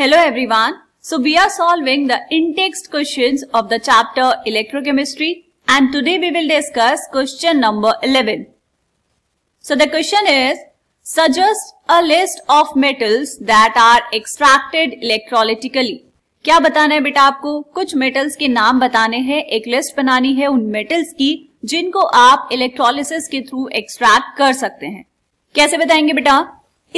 Hello everyone. So we are solving the in-text questions of the chapter Electrochemistry and today we will discuss question number 11. So the question is, suggest a list of metals that are extracted electrolytically. क्या बताना है बेटा आपको कुछ metals के नाम बताने हैं एक लिस्ट बनानी है उन मेटल्स की जिनको आप इलेक्ट्रोलिसिस के थ्रू एक्सट्रैक्ट कर सकते हैं कैसे बताएंगे बेटा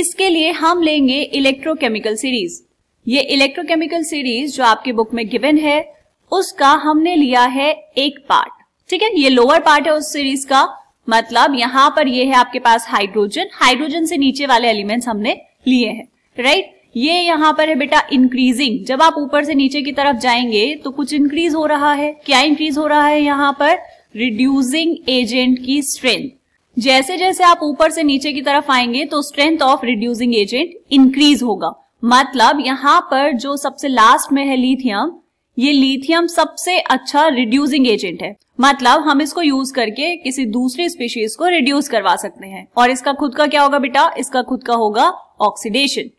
इसके लिए हम लेंगे इलेक्ट्रोकेमिकल सीरीज ये इलेक्ट्रोकेमिकल सीरीज जो आपके बुक में गिवन है उसका हमने लिया है एक पार्ट ठीक है ये लोअर पार्ट है उस सीरीज का मतलब यहां पर ये है आपके पास हाइड्रोजन हाइड्रोजन से नीचे वाले एलिमेंट्स हमने लिए हैं राइट ये यहाँ पर है बेटा इंक्रीजिंग जब आप ऊपर से नीचे की तरफ जाएंगे तो कुछ इंक्रीज हो रहा है क्या इंक्रीज हो रहा है यहाँ पर रिड्यूसिंग एजेंट की स्ट्रेंथ जैसे जैसे आप ऊपर से नीचे की तरफ आएंगे तो strength of reducing agent increase होगा मतलब यहाँ पर जो सबसे लास्ट में है लिथियम ये लिथियम सबसे अच्छा रिड्यूसिंग एजेंट है मतलब हम इसको यूज करके किसी दूसरे स्पीशीज को रिड्यूस करवा सकते हैं और इसका खुद का क्या होगा बेटा इसका खुद का होगा ऑक्सीडेशन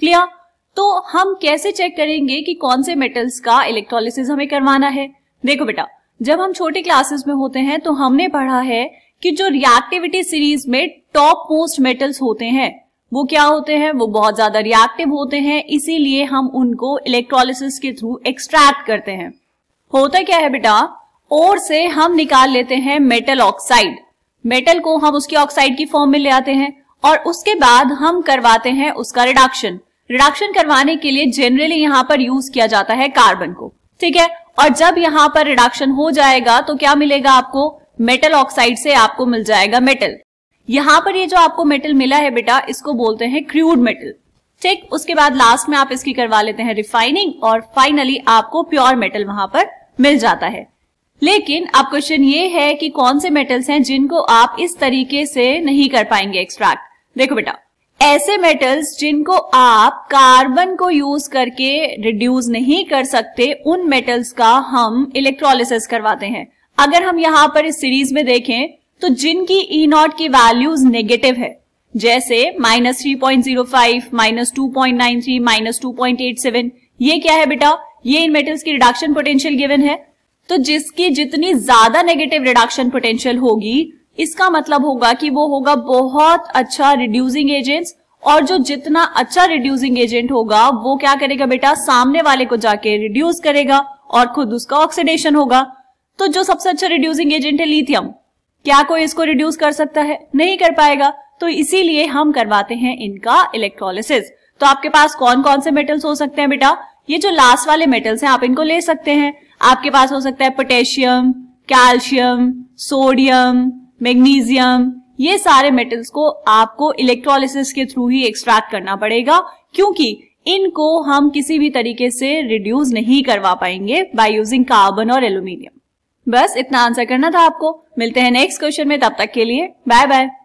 क्लियर तो हम कैसे चेक करेंगे कि कौन से मेटल्स का इलेक्ट्रोलिसिस हमें करवाना है देखो बेटा जब हम छोटे क्लासेस में होते हैं तो हमने पढ़ा है कि जो रिएक्टिविटी सीरीज में टॉप मोस्ट मेटल्स होते हैं वो क्या होते हैं वो बहुत ज्यादा रिएक्टिव होते हैं इसीलिए हम उनको इलेक्ट्रोलिसिस के थ्रू एक्सट्रैक्ट करते हैं होता क्या है बेटा और से हम निकाल लेते हैं मेटल ऑक्साइड मेटल को हम उसकी ऑक्साइड की फॉर्म में ले आते हैं और उसके बाद हम करवाते हैं उसका रिडक्शन रिडक्शन करवाने के लिए जनरली यहाँ पर यूज किया जाता है कार्बन को ठीक है और जब यहाँ पर रिडक्शन हो जाएगा तो क्या मिलेगा आपको मेटल ऑक्साइड से आपको मिल जाएगा मेटल यहां पर ये जो आपको मेटल मिला है बेटा इसको बोलते हैं क्रूड मेटल ठीक उसके बाद लास्ट में आप इसकी करवा लेते हैं रिफाइनिंग और फाइनली आपको प्योर मेटल वहां पर मिल जाता है लेकिन अब क्वेश्चन ये है कि कौन से मेटल्स हैं जिनको आप इस तरीके से नहीं कर पाएंगे एक्सट्रैक्ट देखो बेटा ऐसे मेटल्स जिनको आप कार्बन को यूज करके रिड्यूस नहीं कर सकते उन मेटल्स का हम इलेक्ट्रोलिस करवाते हैं अगर हम यहां पर इस सीरीज में देखें तो जिनकी ई नॉट की वैल्यूज नेगेटिव है जैसे minus three point zero five minus two point nine three minus two point eight seven ये क्या है बेटा ये इन मेटल्स की रिडक्शन पोटेंशियल गिवन है तो जिसकी जितनी ज्यादा नेगेटिव रिडक्शन पोटेंशियल होगी इसका मतलब होगा कि वो होगा बहुत अच्छा रिड्यूसिंग एजेंट्स और जो जितना अच्छा रिड्यूसिंग एजेंट होगा वो क्या करेगा बेटा सामने वाले को जाके रिड्यूस करेगा और खुद उसका ऑक्सीडेशन होगा तो जो सबसे अच्छा रिड्यूसिंग एजेंट है लिथियम क्या कोई इसको रिड्यूस कर सकता है नहीं कर पाएगा तो इसीलिए हम करवाते हैं इनका इलेक्ट्रोलिसिस तो आपके पास कौन कौन से मेटल्स हो सकते हैं बेटा ये जो लास्ट वाले मेटल्स हैं आप इनको ले सकते हैं आपके पास हो सकता है पोटेशियम कैल्शियम सोडियम मैग्नीशियम ये सारे मेटल्स को आपको इलेक्ट्रोलिसिस के थ्रू ही एक्सट्रैक्ट करना पड़ेगा क्योंकि इनको हम किसी भी तरीके से रिड्यूस नहीं करवा पाएंगे बाय यूजिंग कार्बन और एल्यूमिनियम बस इतना आंसर करना था आपको मिलते हैं नेक्स्ट क्वेश्चन में तब तक के लिए बाय बाय